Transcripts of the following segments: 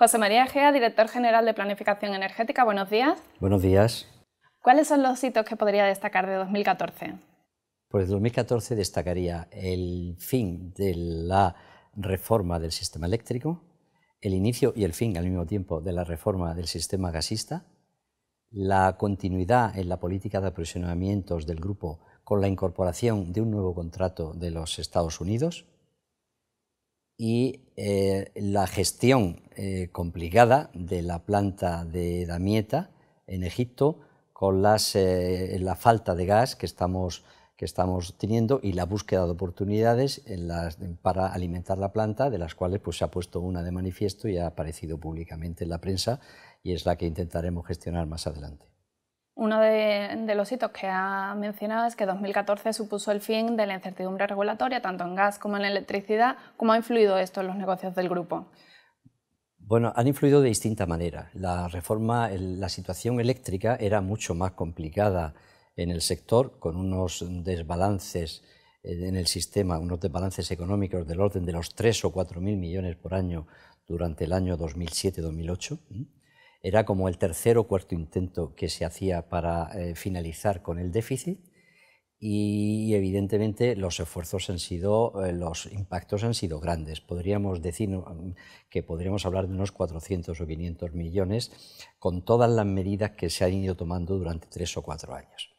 José María Gea, director general de Planificación Energética, buenos días. Buenos días. ¿Cuáles son los hitos que podría destacar de 2014? Pues el 2014 destacaría el fin de la reforma del sistema eléctrico, el inicio y el fin al mismo tiempo de la reforma del sistema gasista, la continuidad en la política de aprovisionamientos del grupo con la incorporación de un nuevo contrato de los Estados Unidos, y eh, la gestión eh, complicada de la planta de Damieta en Egipto con las, eh, la falta de gas que estamos, que estamos teniendo y la búsqueda de oportunidades para alimentar la planta, de las cuales pues, se ha puesto una de manifiesto y ha aparecido públicamente en la prensa y es la que intentaremos gestionar más adelante. Uno de, los hitos que ha mencionado es que 2014 supuso el fin de la incertidumbre regulatoria, tanto en gas como en electricidad. ¿Cómo ha influido esto en los negocios del grupo? Bueno, han influido de distinta manera. La reforma, la situación eléctrica era mucho más complicada en el sector, con unos desbalances eh, en el sistema, unos desbalances económicos del orden de los 3 o 4 mil millones por año durante el año 2007-2008 era como el tercer o cuarto intento que se hacía para eh, finalizar con el déficit y evidentemente los esfuerzos han sido, eh, los impactos han sido grandes. Podríamos decir mm, que podríamos hablar de unos 400 o 500 millones con todas las medidas que se han ido tomando durante tres o cuatro años.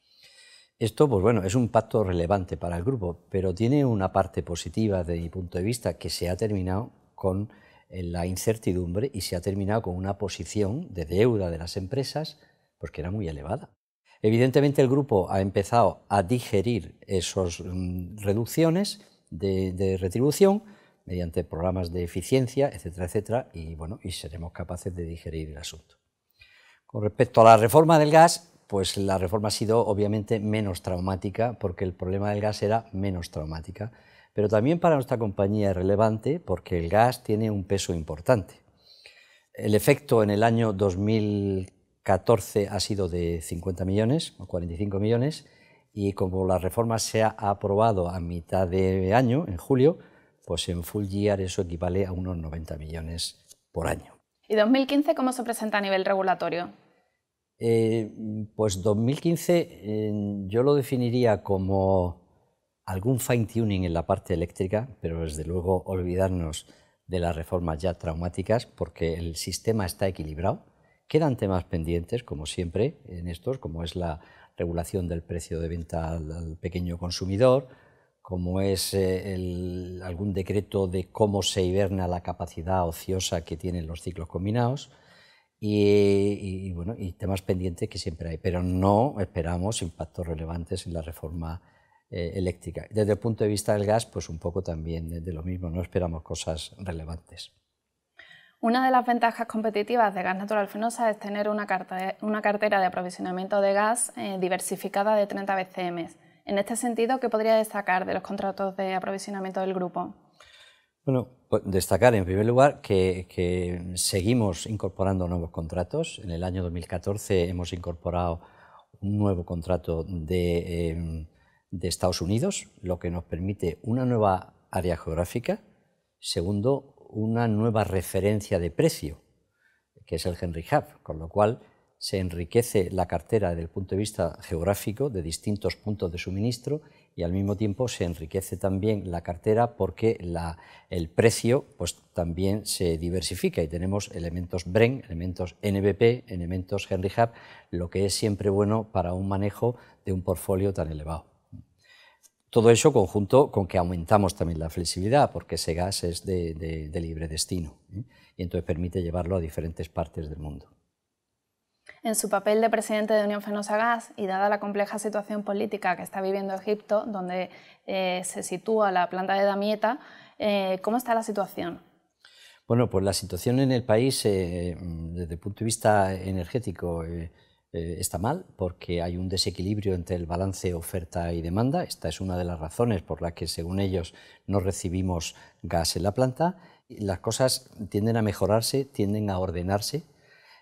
Esto, pues bueno, es un pacto relevante para el grupo, pero tiene una parte positiva de mi punto de vista que se ha terminado con en la incertidumbre y se ha terminado con una posición de deuda de las empresas porque que era muy elevada. Evidentemente el grupo ha empezado a digerir esas mm, reducciones de, de, retribución mediante programas de eficiencia, etcétera, etcétera, y bueno, y seremos capaces de digerir el asunto. Con respecto a la reforma del gas, pues la reforma ha sido obviamente menos traumática porque el problema del gas era menos traumática pero también para nuestra compañía es relevante porque el gas tiene un peso importante. El efecto en el año 2014 ha sido de 50 millones o 45 millones y como la reforma se ha aprobado a mitad de año, en julio, pues en full year eso equivale a unos 90 millones por año. ¿Y 2015 cómo se presenta a nivel regulatorio? Eh, pues 2015 eh, yo lo definiría como algún fine tuning en la parte eléctrica, pero desde luego olvidarnos de las reformas ya traumáticas porque el sistema está equilibrado. Quedan temas pendientes, como siempre, en estos, como es la regulación del precio de venta al, pequeño consumidor, como es eh, algún decreto de cómo se hiberna la capacidad ociosa que tienen los ciclos combinados. Y, y, bueno, y temas pendientes que siempre hay, pero no esperamos impactos relevantes en la reforma eh, eléctrica. Desde el punto de vista del gas, pues un poco también de, lo mismo, no esperamos cosas relevantes. Una de las ventajas competitivas de Gas Natural Fenosa es tener una, carta, una cartera de aprovisionamiento de gas eh, diversificada de 30 BCM. En este sentido, ¿qué podría destacar de los contratos de aprovisionamiento del grupo? Bueno, pues destacar en primer lugar que, seguimos incorporando nuevos contratos. En el año 2014 hemos incorporado un nuevo contrato de... Em, de Estados Unidos, lo que nos permite una nueva área geográfica, segundo, una nueva referencia de precio, que es el Henry Hub, con lo cual se enriquece la cartera desde el punto de vista geográfico de distintos puntos de suministro y al mismo tiempo se enriquece también la cartera porque el precio pues, también se diversifica y tenemos elementos BREN, elementos NBP, elementos Henry Hub, lo que es siempre bueno para un manejo de un portfolio tan elevado. Todo eso conjunto con que aumentamos también la flexibilidad, porque ese gas es de, libre destino ¿eh? y entonces permite llevarlo a diferentes partes del mundo. En su papel de presidente de Unión Fenosa Gas y dada la compleja situación política que está viviendo Egipto, donde eh, se sitúa la planta de Damieta, eh, ¿cómo está la situación? Bueno, pues la situación en el país, desde el punto de vista energético, eh, está mal porque hay un desequilibrio entre el balance oferta y demanda. Esta es una de las razones por las que, según ellos, no recibimos gas en la planta. Las cosas tienden a mejorarse, tienden a ordenarse.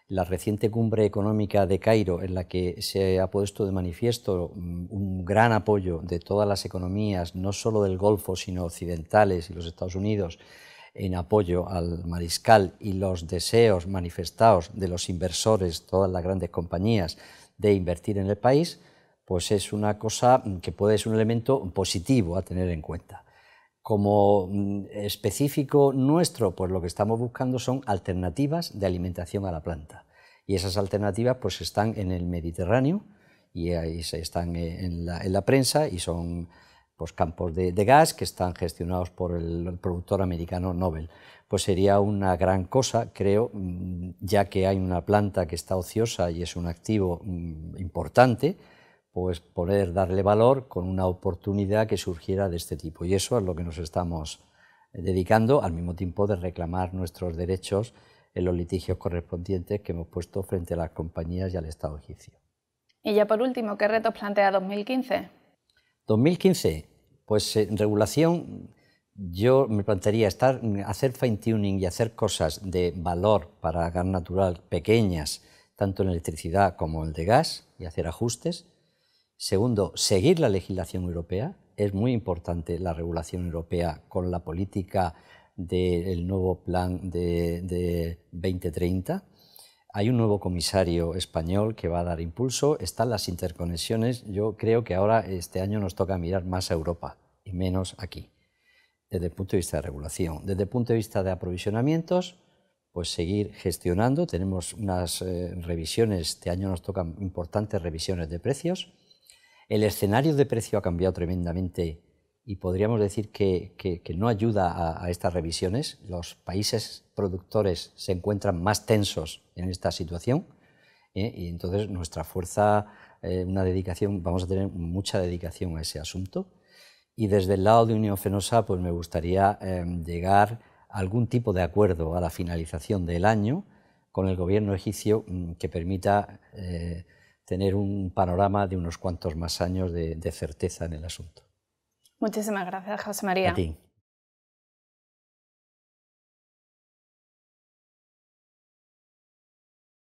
La reciente cumbre económica de Cairo, en la que se ha puesto de manifiesto mm, un gran apoyo de todas las economías, no solo del Golfo, sino occidentales y los Estados Unidos, en apoyo al mariscal y los deseos manifestados de los inversores, todas las grandes compañías, de invertir en el país, pues es una cosa que puede ser un elemento positivo a tener en cuenta. Como mm, específico nuestro, pues lo que estamos buscando son alternativas de alimentación a la planta. Y esas alternativas pues están en el Mediterráneo y ahí se están eh, en la, en la prensa y son pues, campos de, de, gas que están gestionados por el productor americano Nobel. Pues sería una gran cosa, creo, mm, ya que hay una planta que está ociosa y es un activo mm, importante, pues poder darle valor con una oportunidad que surgiera de este tipo. Y eso es lo que nos estamos eh, dedicando, al mismo tiempo de reclamar nuestros derechos en los litigios correspondientes que hemos puesto frente a las compañías y al Estado egipcio. Y ya por último, ¿qué retos plantea 2015? 2015, pues eh, en regulación, yo me plantearía estar, hacer fine tuning y hacer cosas de valor para gas natural pequeñas, tanto en electricidad como en el de gas, y hacer ajustes. Segundo, seguir la legislación europea. Es muy importante la regulación europea con la política del nuevo plan de 2030 hay un nuevo comisario español que va a dar impulso, están las interconexiones. Yo creo que ahora este año nos toca mirar más a Europa y menos aquí, desde el punto de vista de regulación. Desde el punto de vista de aprovisionamientos, pues seguir gestionando. Tenemos unas eh, revisiones, este año nos tocan importantes revisiones de precios. El escenario de precio ha cambiado tremendamente y podríamos decir que, no ayuda a, estas revisiones. Los países productores se encuentran más tensos en esta situación ¿eh? y entonces nuestra fuerza, eh, una dedicación, vamos a tener mucha dedicación a ese asunto. Y desde el lado de Unión Fenosa, pues me gustaría em, llegar a algún tipo de acuerdo a la finalización del año con el gobierno egipcio mm, que permita eh, tener un panorama de unos cuantos más años de certeza en el asunto. Muchísimas gracias, José María.